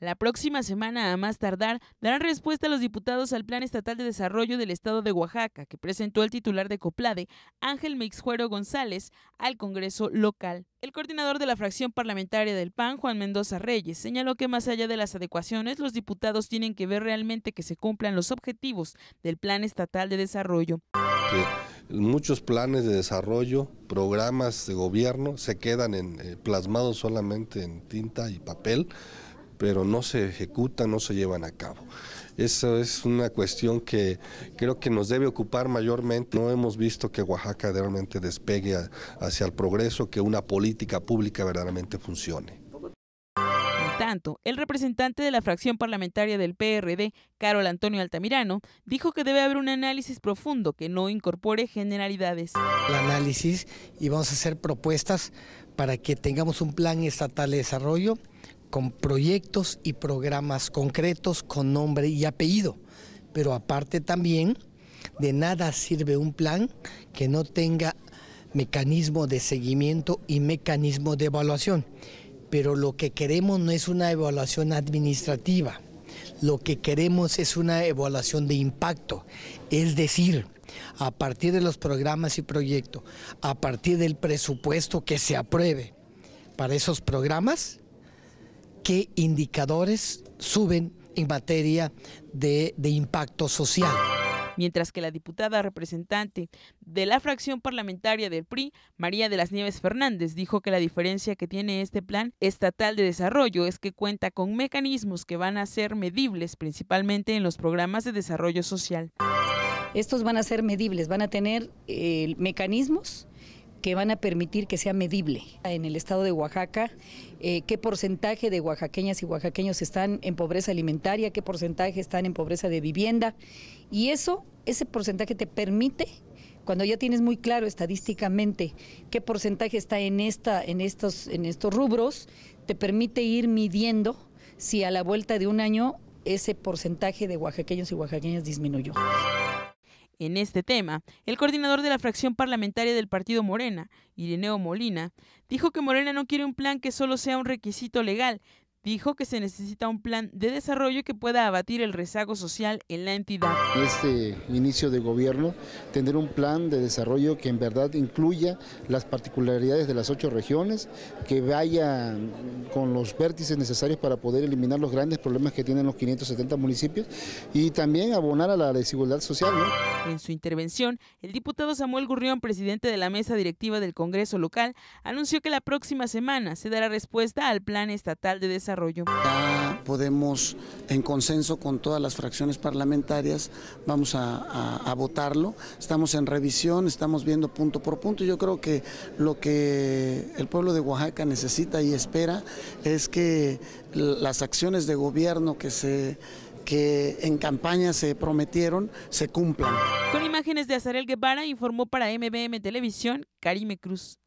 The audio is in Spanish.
La próxima semana, a más tardar, darán respuesta a los diputados al Plan Estatal de Desarrollo del Estado de Oaxaca, que presentó el titular de COPLADE, Ángel Mixjuero González, al Congreso local. El coordinador de la fracción parlamentaria del PAN, Juan Mendoza Reyes, señaló que más allá de las adecuaciones, los diputados tienen que ver realmente que se cumplan los objetivos del Plan Estatal de Desarrollo. muchos planes de desarrollo, programas de gobierno, se quedan en, eh, plasmados solamente en tinta y papel pero no se ejecutan, no se llevan a cabo. Esa es una cuestión que creo que nos debe ocupar mayormente. No hemos visto que Oaxaca realmente despegue hacia el progreso, que una política pública verdaderamente funcione tanto, el representante de la fracción parlamentaria del PRD, Carol Antonio Altamirano, dijo que debe haber un análisis profundo que no incorpore generalidades. El análisis y vamos a hacer propuestas para que tengamos un plan estatal de desarrollo con proyectos y programas concretos con nombre y apellido. Pero aparte también, de nada sirve un plan que no tenga mecanismo de seguimiento y mecanismo de evaluación. Pero lo que queremos no es una evaluación administrativa, lo que queremos es una evaluación de impacto, es decir, a partir de los programas y proyectos, a partir del presupuesto que se apruebe para esos programas, qué indicadores suben en materia de, impacto social mientras que la diputada representante de la fracción parlamentaria del PRI, María de las Nieves Fernández, dijo que la diferencia que tiene este plan estatal de desarrollo es que cuenta con mecanismos que van a ser medibles principalmente en los programas de desarrollo social. Estos van a ser medibles, van a tener eh, mecanismos que van a permitir que sea medible. En el estado de Oaxaca, eh, qué porcentaje de oaxaqueñas y oaxaqueños están en pobreza alimentaria, qué porcentaje están en pobreza de vivienda. Y eso, ese porcentaje te permite cuando ya tienes muy claro estadísticamente qué porcentaje está en, esta, en, estos, en estos rubros, te permite ir midiendo si a la vuelta de un año ese porcentaje de oaxaqueños y oaxaqueñas disminuyó. En este tema, el coordinador de la fracción parlamentaria del partido Morena, Ireneo Molina, dijo que Morena no quiere un plan que solo sea un requisito legal, Dijo que se necesita un plan de desarrollo que pueda abatir el rezago social en la entidad. Este inicio de gobierno tener un plan de desarrollo que en verdad incluya las particularidades de las ocho regiones, que vaya con los vértices necesarios para poder eliminar los grandes problemas que tienen los 570 municipios y también abonar a la desigualdad social. En su intervención, el diputado Samuel Gurrión, presidente de la mesa directiva del Congreso local, anunció que la próxima semana se dará respuesta al plan estatal de desarrollo ya podemos, en consenso con todas las fracciones parlamentarias, vamos a, votarlo. Estamos en revisión, estamos viendo punto por punto. Yo creo que lo que el pueblo de Oaxaca necesita y espera es que las acciones de gobierno que se que en campaña se prometieron se cumplan. Con imágenes de Azarel Guevara informó para MBM Televisión Karime Cruz.